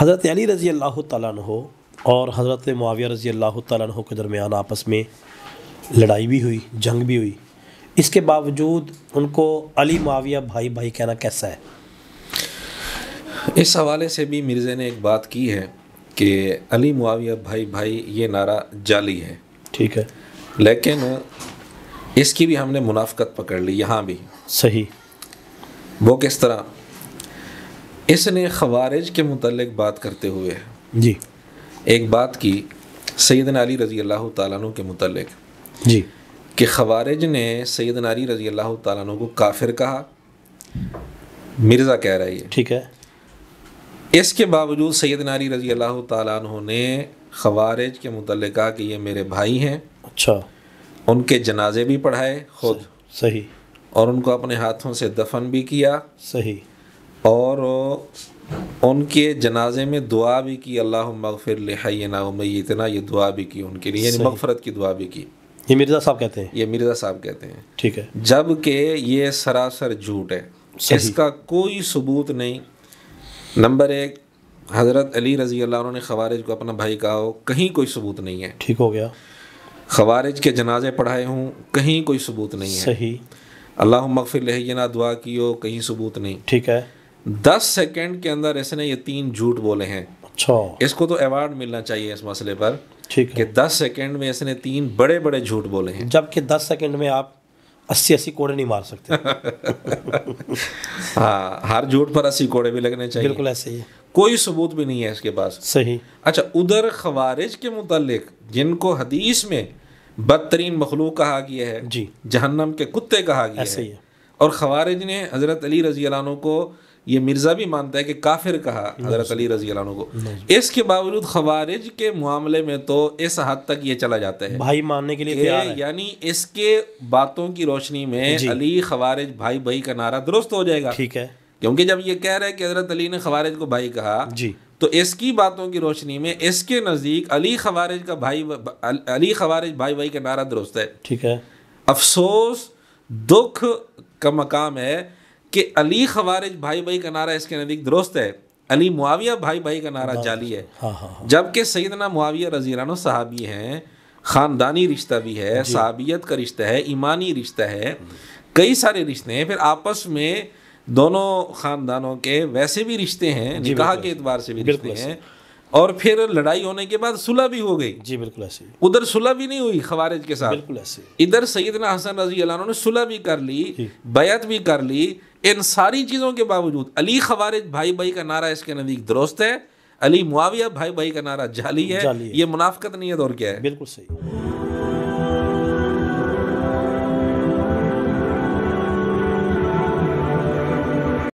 हज़रत अली रज़ी अल्लाह तहो और हज़रत मुआविया रज़ी अल्लाह तहो के दरमियान आपस में लड़ाई भी हुई जंग भी हुई इसके बावजूद उनको अली मुआविया भाई भाई कहना कैसा है इस हवाले से भी मिर्ज़े ने एक बात की है कि अली मुआविया भाई भाई ये नारा जाली है ठीक है लेकिन इसकी भी हमने मुनाफ्त पकड़ ली यहाँ भी सही वो किस तरह इसने खवारिज के मतलब बात करते हुए जी एक बात की सैदन अली रज़ी अल्लाह तु के मतलब जी कि खवारिज ने सैद नारी रज़ी अल्लाह तु को काफिर कहा मिर्ज़ा कह रहा है ठीक है इसके बावजूद सैद नारी रज़ी अल्लाह तु ने खवारिज के मुतल कहा कि ये मेरे भाई हैं अच्छा उनके जनाजे भी पढ़ाए खुद सही और उनको अपने हाथों से दफन भी किया सही और उनके जनाजे में दुआ भी की अल्लाह मगफिर लिहाना इतना ये दुआ भी की उनके लिए यानी मगफरत की दुआ भी की ये मिर्ज़ा साहब कहते हैं ये मिर्ज़ा साहब कहते हैं ठीक है जबकि ये सरासर झूठ है इसका कोई सबूत नहीं नंबर एक हज़रत अली रज़ी अल्लाह ने खवारिज को अपना भाई कहा हो कहीं कोई सबूत नहीं है ठीक हो गया खवारिज के जनाजे पढ़ाए हों कहीं कोई सबूत नहीं है सही अल्लाह मगफिर लहना दुआ की हो कहीं सबूत नहीं ठीक है दस सेकेंड के अंदर ऐसे ने ये तीन झूठ बोले हैं अच्छा इसको तो अवार्ड मिलना चाहिए इस मसले पर ठीक है कि दस सेकेंड में इसने तीन बड़े बड़े झूठ बोले हैं जबकि दस सेकेंड में आप अस्सी अस्सी कोड़े नहीं मार सकते हाँ हर झूठ पर अस्सी कोड़े भी लगने चाहिए बिल्कुल ऐसे ही कोई सबूत भी नहीं है इसके पास सही अच्छा उधर खवारिज के मुतालिक जिनको हदीस में बदतरीन मखलूक कहा गया है जी जहन्नम के कुत्ते कहा गया है, और खवारिज ने हज़रत अली रजी को ये मिर्ज़ा भी मानता है कि काफिर कहा हज़रत अली रजी को इसके बावजूद खबारिज के मामले में तो इस हद तक ये चला जाता है भाई मानने के लिए के है। यानी इसके बातों की रोशनी में अली खबारिज भाई भाई का नारा दुरुस्त हो जाएगा ठीक है क्योंकि जब ये कह रहे हैं कि हज़रत अली ने खबारिज को भाई कहा जी तो इसकी बातों की रोशनी में इसके नज़दीक अली खबारिज का भाई अली खबारिज भाई भाई का नारा दुरुस्त है ठीक है अफसोस दुख का मकाम है कि अली खवारिज भाई भाई का नारा इसके नज़दीक दुरुस्त है अली मुआविया भाई भाई का नारा जाली है हाँ हाँ हा। जबकि सैदना मुआविया रजीरानो साहबी हैं ख़ानदानी रिश्ता भी है साहबियत का रिश्ता है ईमानी रिश्ता है कई सारे रिश्ते हैं फिर आपस में दोनों ख़ानदानों के वैसे भी रिश्ते हैं निकाह के एतबार से भी रिश्ते हैं और फिर लड़ाई होने के बाद सुलह भी हो गई जी बिल्कुल ऐसे उधर सुलह भी नहीं हुई खवारिज के साथ बिल्कुल ऐसे इधर सैदना हसन रजी ने सुलह भी कर ली बैत भी कर ली इन सारी चीज़ों के बावजूद अली खबारिज भाई भाई का नारा इसके नज़दीक दुरुस्त है अली मुआविया भाई भाई का नारा जाली है, जाली है। ये मुनाफ्त नहीं है तो और क्या है बिल्कुल सही